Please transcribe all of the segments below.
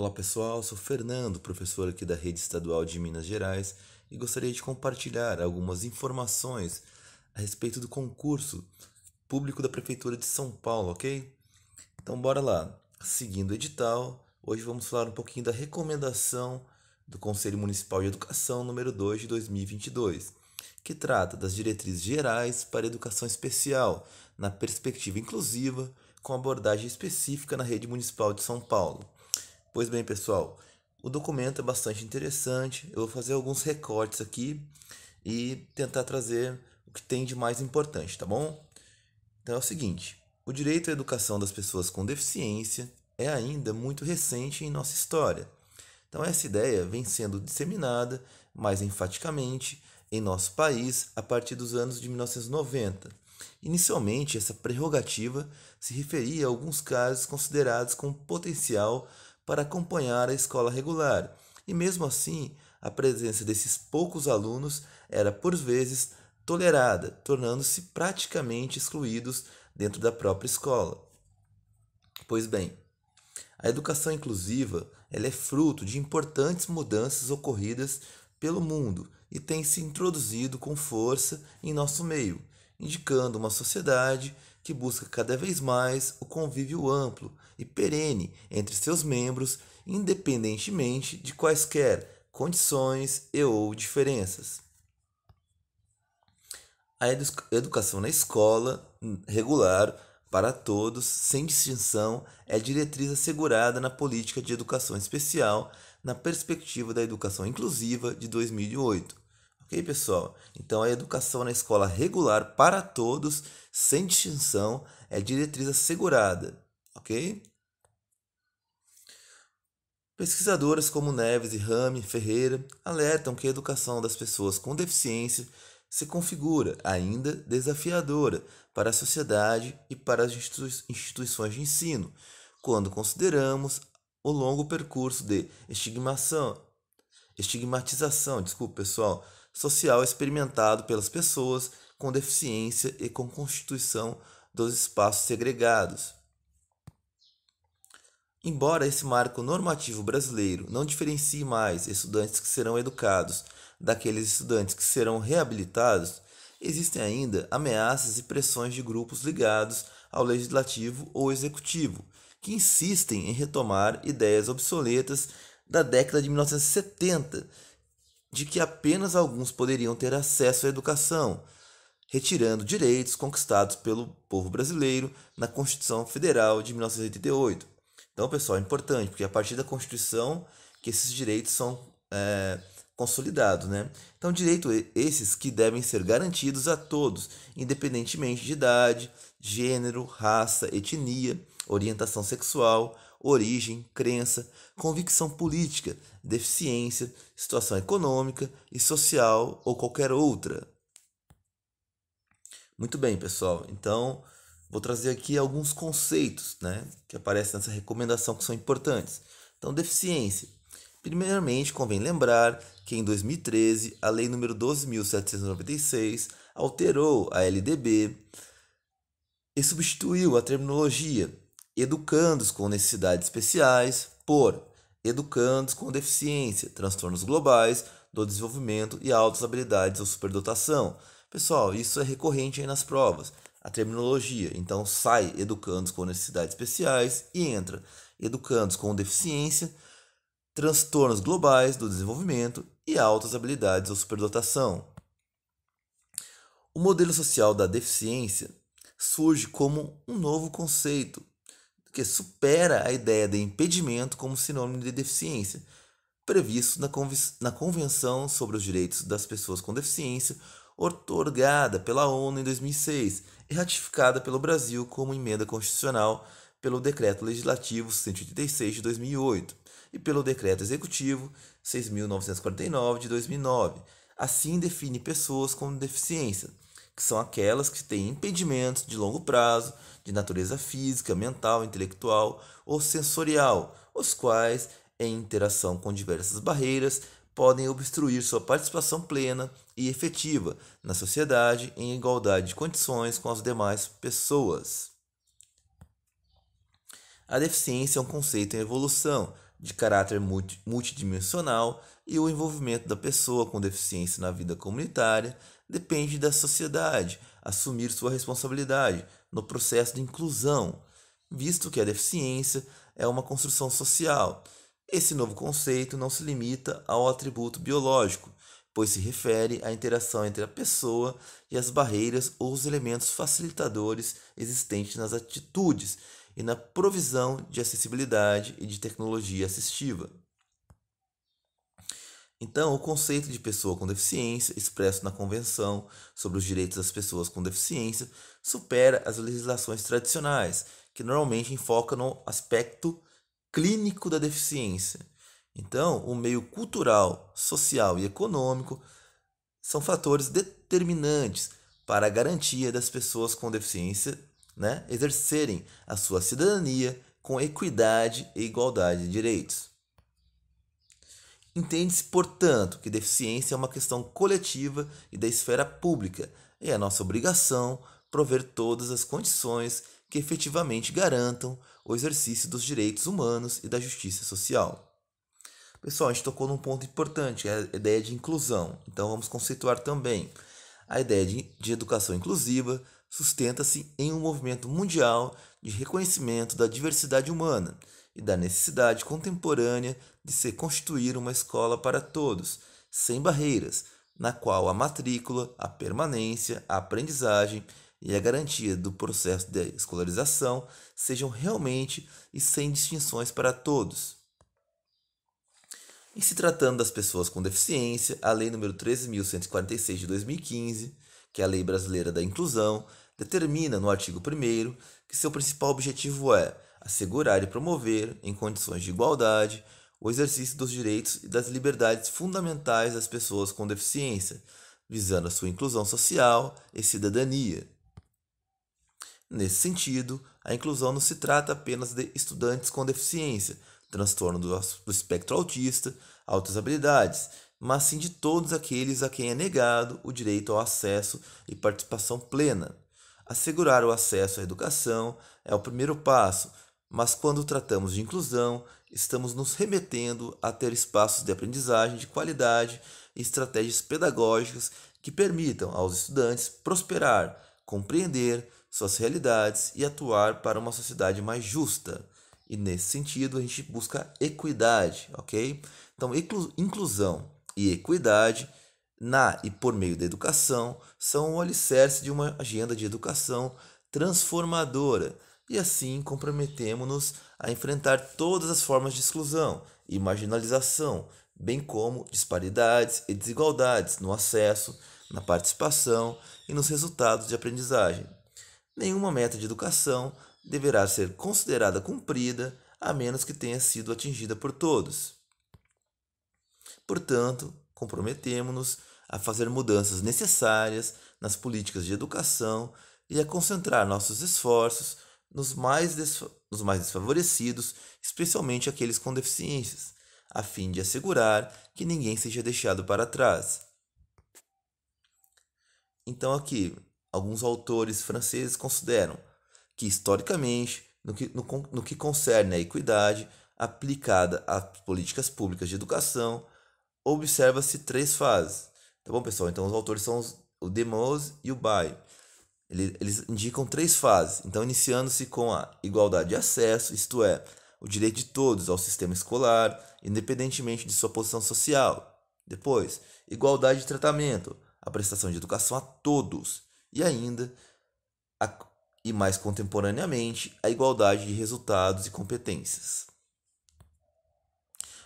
Olá pessoal, sou Fernando, professor aqui da Rede Estadual de Minas Gerais e gostaria de compartilhar algumas informações a respeito do concurso público da Prefeitura de São Paulo, ok? Então bora lá. Seguindo o edital, hoje vamos falar um pouquinho da recomendação do Conselho Municipal de Educação número 2 de 2022, que trata das diretrizes gerais para a educação especial, na perspectiva inclusiva, com abordagem específica na rede municipal de São Paulo. Pois bem, pessoal, o documento é bastante interessante. Eu vou fazer alguns recortes aqui e tentar trazer o que tem de mais importante, tá bom? Então é o seguinte: o direito à educação das pessoas com deficiência é ainda muito recente em nossa história. Então essa ideia vem sendo disseminada mais enfaticamente em nosso país a partir dos anos de 1990. Inicialmente, essa prerrogativa se referia a alguns casos considerados com potencial para acompanhar a escola regular, e mesmo assim, a presença desses poucos alunos era por vezes tolerada, tornando-se praticamente excluídos dentro da própria escola. Pois bem, a educação inclusiva ela é fruto de importantes mudanças ocorridas pelo mundo e tem se introduzido com força em nosso meio, indicando uma sociedade que busca cada vez mais o convívio amplo e perene entre seus membros, independentemente de quaisquer condições e ou diferenças. A educação na escola hum, regular para todos, sem distinção, é diretriz assegurada na política de educação especial na perspectiva da educação inclusiva de 2008 Ok, pessoal? Então, a educação na escola regular para todos, sem distinção, é diretriz assegurada. Ok? Pesquisadoras como Neves e Rame Ferreira alertam que a educação das pessoas com deficiência se configura ainda desafiadora para a sociedade e para as instituições de ensino, quando consideramos o longo percurso de estigmação, estigmatização, desculpa pessoal, social experimentado pelas pessoas com deficiência e com constituição dos espaços segregados. Embora esse marco normativo brasileiro não diferencie mais estudantes que serão educados daqueles estudantes que serão reabilitados, existem ainda ameaças e pressões de grupos ligados ao legislativo ou executivo, que insistem em retomar ideias obsoletas da década de 1970 de que apenas alguns poderiam ter acesso à educação, retirando direitos conquistados pelo povo brasileiro na Constituição Federal de 1988. Então, pessoal, é importante, porque é a partir da Constituição que esses direitos são é, consolidados. Né? Então, direitos esses que devem ser garantidos a todos, independentemente de idade, gênero, raça, etnia, orientação sexual, origem, crença, convicção política, deficiência, situação econômica e social ou qualquer outra. Muito bem, pessoal. Então, vou trazer aqui alguns conceitos né, que aparecem nessa recomendação que são importantes. Então, deficiência. Primeiramente, convém lembrar que em 2013, a Lei nº 12.796 alterou a LDB e substituiu a terminologia educandos com necessidades especiais, por educandos com deficiência, transtornos globais do desenvolvimento e altas habilidades ou superdotação. Pessoal, isso é recorrente aí nas provas, a terminologia. Então, sai educandos com necessidades especiais e entra educandos com deficiência, transtornos globais do desenvolvimento e altas habilidades ou superdotação. O modelo social da deficiência surge como um novo conceito que supera a ideia de impedimento como sinônimo de deficiência, previsto na, Convenção sobre os Direitos das Pessoas com Deficiência, otorgada pela ONU em 2006 e ratificada pelo Brasil como emenda constitucional pelo Decreto Legislativo 186 de 2008 e pelo Decreto Executivo 6.949 de 2009. Assim define pessoas com deficiência, que são aquelas que têm impedimentos de longo prazo, de natureza física, mental, intelectual ou sensorial, os quais, em interação com diversas barreiras, podem obstruir sua participação plena e efetiva na sociedade em igualdade de condições com as demais pessoas. A deficiência é um conceito em evolução, de caráter multidimensional e o envolvimento da pessoa com deficiência na vida comunitária depende da sociedade assumir sua responsabilidade no processo de inclusão, visto que a deficiência é uma construção social. Esse novo conceito não se limita ao atributo biológico, pois se refere à interação entre a pessoa e as barreiras ou os elementos facilitadores existentes nas atitudes e na provisão de acessibilidade e de tecnologia assistiva. Então, o conceito de pessoa com deficiência, expresso na Convenção sobre os Direitos das Pessoas com Deficiência, supera as legislações tradicionais, que normalmente enfocam no aspecto clínico da deficiência. Então, o meio cultural, social e econômico são fatores determinantes para a garantia das pessoas com deficiência né, exercerem a sua cidadania com equidade e igualdade de direitos. Entende-se, portanto, que deficiência é uma questão coletiva e da esfera pública, e é nossa obrigação prover todas as condições que efetivamente garantam o exercício dos direitos humanos e da justiça social. Pessoal, a gente tocou num ponto importante, é a ideia de inclusão. Então vamos conceituar também a ideia de, de educação inclusiva, sustenta-se em um movimento mundial de reconhecimento da diversidade humana e da necessidade contemporânea de se constituir uma escola para todos, sem barreiras, na qual a matrícula, a permanência, a aprendizagem e a garantia do processo de escolarização sejam realmente e sem distinções para todos. Em se tratando das pessoas com deficiência, a Lei nº 13.146 de 2015 que é a Lei Brasileira da Inclusão, determina no artigo 1 que seu principal objetivo é assegurar e promover, em condições de igualdade, o exercício dos direitos e das liberdades fundamentais das pessoas com deficiência, visando a sua inclusão social e cidadania. Nesse sentido, a inclusão não se trata apenas de estudantes com deficiência, transtorno do espectro autista, altas habilidades, mas sim de todos aqueles a quem é negado o direito ao acesso e participação plena. Assegurar o acesso à educação é o primeiro passo, mas quando tratamos de inclusão, estamos nos remetendo a ter espaços de aprendizagem de qualidade e estratégias pedagógicas que permitam aos estudantes prosperar, compreender suas realidades e atuar para uma sociedade mais justa. E nesse sentido, a gente busca equidade, ok? Então, inclusão e equidade na e por meio da educação são o alicerce de uma agenda de educação transformadora e assim comprometemos-nos a enfrentar todas as formas de exclusão e marginalização, bem como disparidades e desigualdades no acesso, na participação e nos resultados de aprendizagem. Nenhuma meta de educação deverá ser considerada cumprida a menos que tenha sido atingida por todos. Portanto, comprometemo-nos a fazer mudanças necessárias nas políticas de educação e a concentrar nossos esforços nos mais, nos mais desfavorecidos, especialmente aqueles com deficiências, a fim de assegurar que ninguém seja deixado para trás. Então, aqui, alguns autores franceses consideram que, historicamente, no que, no, no que concerne à equidade aplicada às políticas públicas de educação, observa-se três fases. Tá bom, pessoal? Então, os autores são o Demos e o Bay. eles indicam três fases. Então, iniciando-se com a igualdade de acesso, isto é, o direito de todos ao sistema escolar, independentemente de sua posição social. Depois, igualdade de tratamento, a prestação de educação a todos. E ainda, a, e mais contemporaneamente, a igualdade de resultados e competências.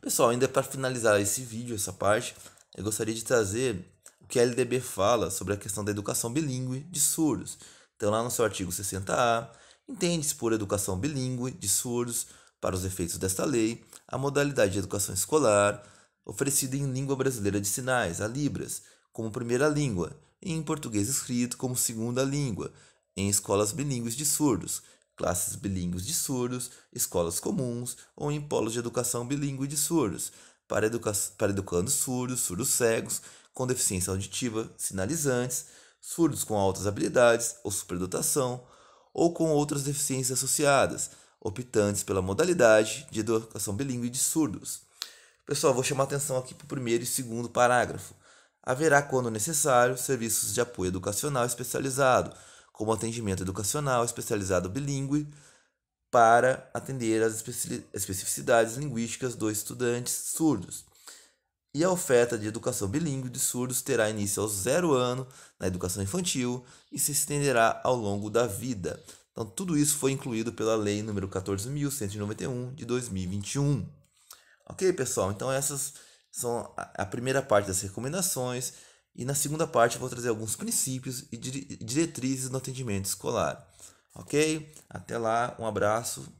Pessoal, ainda para finalizar esse vídeo, essa parte, eu gostaria de trazer o que a LDB fala sobre a questão da educação bilíngue de surdos. Então, lá no seu artigo 60A, entende-se por educação bilíngue de surdos, para os efeitos desta lei, a modalidade de educação escolar oferecida em língua brasileira de sinais, a Libras, como primeira língua, e em português escrito como segunda língua, em escolas bilíngues de surdos, classes bilíngues de surdos, escolas comuns ou em polos de educação bilíngue de surdos, para, educa para educando surdos, surdos cegos, com deficiência auditiva, sinalizantes, surdos com altas habilidades ou superdotação, ou com outras deficiências associadas, optantes pela modalidade de educação bilíngue de surdos. Pessoal, vou chamar atenção aqui para o primeiro e segundo parágrafo. Haverá, quando necessário, serviços de apoio educacional especializado, como atendimento educacional especializado bilíngue, para atender as especificidades linguísticas dos estudantes surdos. E a oferta de educação bilíngue de surdos terá início aos zero ano na educação infantil e se estenderá ao longo da vida. Então, tudo isso foi incluído pela Lei nº 14.191 de 2021. Ok, pessoal? Então, essas são a primeira parte das recomendações. E na segunda parte vou trazer alguns princípios e diretrizes no atendimento escolar. Ok? Até lá, um abraço